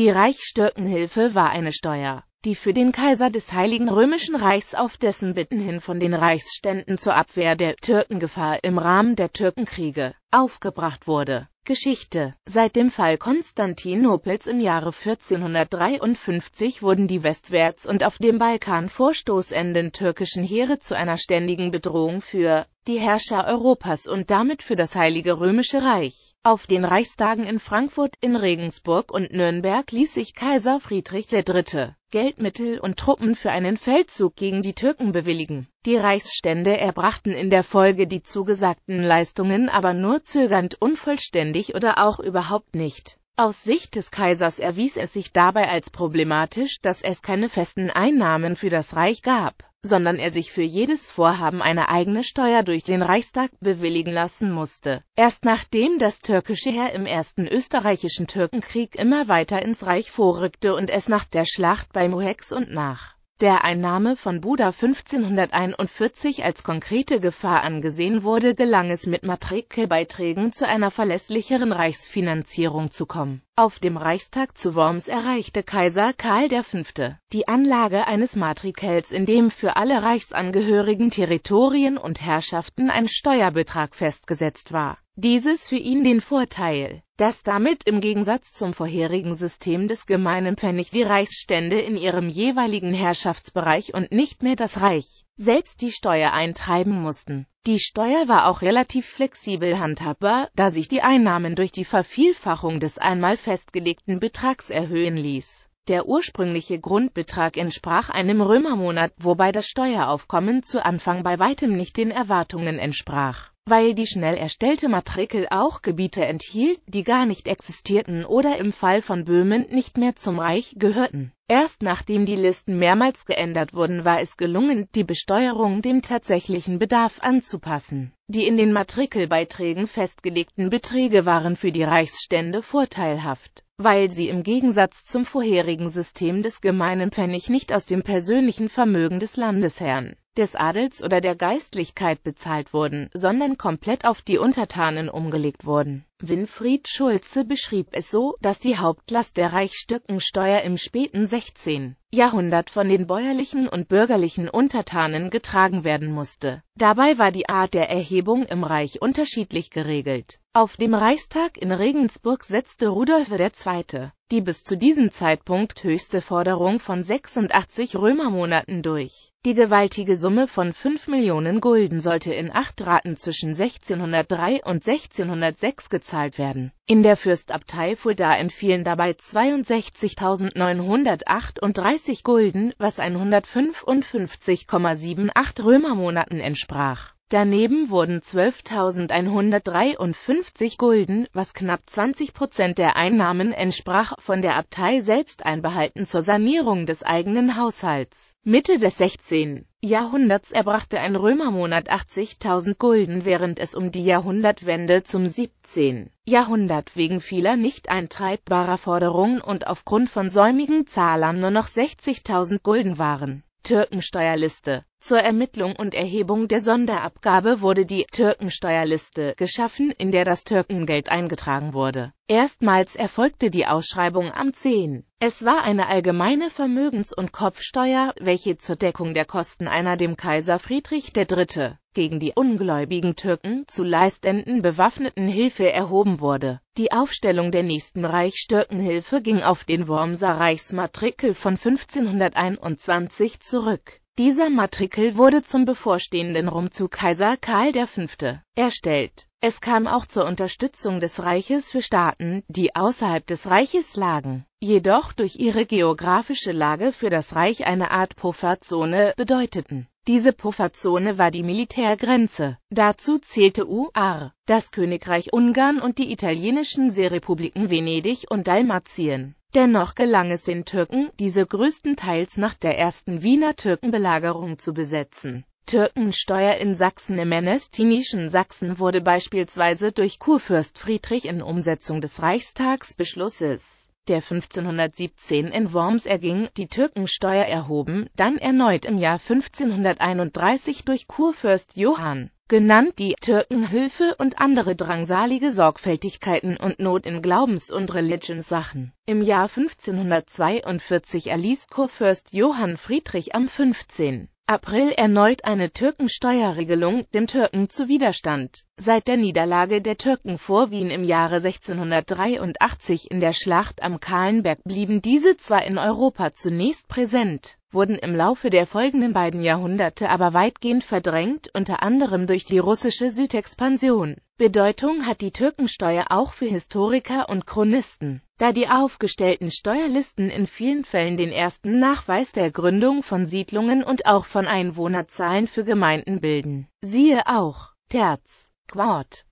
Die Reichsstürkenhilfe war eine Steuer, die für den Kaiser des Heiligen Römischen Reichs auf dessen Bitten hin von den Reichsständen zur Abwehr der Türkengefahr im Rahmen der Türkenkriege aufgebracht wurde. Geschichte Seit dem Fall Konstantinopels im Jahre 1453 wurden die westwärts und auf dem Balkan vorstoßenden türkischen Heere zu einer ständigen Bedrohung für die Herrscher Europas und damit für das Heilige Römische Reich. Auf den Reichstagen in Frankfurt, in Regensburg und Nürnberg ließ sich Kaiser Friedrich III. Geldmittel und Truppen für einen Feldzug gegen die Türken bewilligen. Die Reichsstände erbrachten in der Folge die zugesagten Leistungen aber nur zögernd unvollständig oder auch überhaupt nicht. Aus Sicht des Kaisers erwies es sich dabei als problematisch, dass es keine festen Einnahmen für das Reich gab sondern er sich für jedes Vorhaben eine eigene Steuer durch den Reichstag bewilligen lassen musste. Erst nachdem das türkische Heer im ersten österreichischen Türkenkrieg immer weiter ins Reich vorrückte und es nach der Schlacht bei Mohex und nach der Einnahme von Buda 1541 als konkrete Gefahr angesehen wurde, gelang es mit Matrikelbeiträgen zu einer verlässlicheren Reichsfinanzierung zu kommen. Auf dem Reichstag zu Worms erreichte Kaiser Karl V. die Anlage eines Matrikels, in dem für alle reichsangehörigen Territorien und Herrschaften ein Steuerbetrag festgesetzt war. Dieses für ihn den Vorteil, dass damit im Gegensatz zum vorherigen System des gemeinen Pfennig die Reichsstände in ihrem jeweiligen Herrschaftsbereich und nicht mehr das Reich selbst die Steuer eintreiben mussten. Die Steuer war auch relativ flexibel handhabbar, da sich die Einnahmen durch die Vervielfachung des einmal festgelegten Betrags erhöhen ließ. Der ursprüngliche Grundbetrag entsprach einem Römermonat, wobei das Steueraufkommen zu Anfang bei weitem nicht den Erwartungen entsprach weil die schnell erstellte Matrikel auch Gebiete enthielt, die gar nicht existierten oder im Fall von Böhmen nicht mehr zum Reich gehörten. Erst nachdem die Listen mehrmals geändert wurden, war es gelungen, die Besteuerung dem tatsächlichen Bedarf anzupassen. Die in den Matrikelbeiträgen festgelegten Beträge waren für die Reichsstände vorteilhaft, weil sie im Gegensatz zum vorherigen System des gemeinen Pfennig nicht aus dem persönlichen Vermögen des Landesherrn des Adels oder der Geistlichkeit bezahlt wurden, sondern komplett auf die Untertanen umgelegt wurden. Winfried Schulze beschrieb es so, dass die Hauptlast der Reichsstückensteuer im späten 16. Jahrhundert von den bäuerlichen und bürgerlichen Untertanen getragen werden musste. Dabei war die Art der Erhebung im Reich unterschiedlich geregelt. Auf dem Reichstag in Regensburg setzte Rudolf II. die bis zu diesem Zeitpunkt höchste Forderung von 86 Römermonaten durch. Die gewaltige Summe von 5 Millionen Gulden sollte in acht Raten zwischen 1603 und 1606 gezahlt werden. In der Fürstabtei Fulda entfielen dabei 62.938 Gulden, was 155,78 Römermonaten entsprach Daneben wurden 12.153 Gulden, was knapp 20 Prozent der Einnahmen entsprach, von der Abtei selbst einbehalten zur Sanierung des eigenen Haushalts. Mitte des 16. Jahrhunderts erbrachte ein Römermonat 80.000 Gulden, während es um die Jahrhundertwende zum 17. Jahrhundert wegen vieler nicht eintreibbarer Forderungen und aufgrund von säumigen Zahlern nur noch 60.000 Gulden waren. Türkensteuerliste zur Ermittlung und Erhebung der Sonderabgabe wurde die Türkensteuerliste geschaffen, in der das Türkengeld eingetragen wurde. Erstmals erfolgte die Ausschreibung am 10. Es war eine allgemeine Vermögens- und Kopfsteuer, welche zur Deckung der Kosten einer dem Kaiser Friedrich III. gegen die ungläubigen Türken zu leistenden bewaffneten Hilfe erhoben wurde. Die Aufstellung der nächsten Reichstürkenhilfe ging auf den Wormser Reichsmatrikel von 1521 zurück dieser Matrikel wurde zum bevorstehenden Rum zu Kaiser Karl V. erstellt es kam auch zur Unterstützung des Reiches für Staaten, die außerhalb des Reiches lagen, jedoch durch ihre geografische Lage für das Reich eine Art Pufferzone bedeuteten. Diese Pufferzone war die Militärgrenze. Dazu zählte UR, das Königreich Ungarn und die italienischen Seerepubliken Venedig und Dalmatien. Dennoch gelang es den Türken, diese größtenteils nach der ersten Wiener Türkenbelagerung zu besetzen. Türkensteuer in Sachsen Im männestinischen Sachsen wurde beispielsweise durch Kurfürst Friedrich in Umsetzung des Reichstagsbeschlusses, der 1517 in Worms erging, die Türkensteuer erhoben, dann erneut im Jahr 1531 durch Kurfürst Johann genannt die Türkenhilfe und andere drangsalige Sorgfältigkeiten und Not in Glaubens- und Religionssachen. Im Jahr 1542 erließ Kurfürst Johann Friedrich am 15. April erneut eine Türkensteuerregelung, dem Türken zu Widerstand. Seit der Niederlage der Türken vor Wien im Jahre 1683 in der Schlacht am Kahlenberg blieben diese zwar in Europa zunächst präsent, wurden im Laufe der folgenden beiden Jahrhunderte aber weitgehend verdrängt, unter anderem durch die russische Südexpansion. Bedeutung hat die Türkensteuer auch für Historiker und Chronisten, da die aufgestellten Steuerlisten in vielen Fällen den ersten Nachweis der Gründung von Siedlungen und auch von Einwohnerzahlen für Gemeinden bilden. Siehe auch Terz, Quart,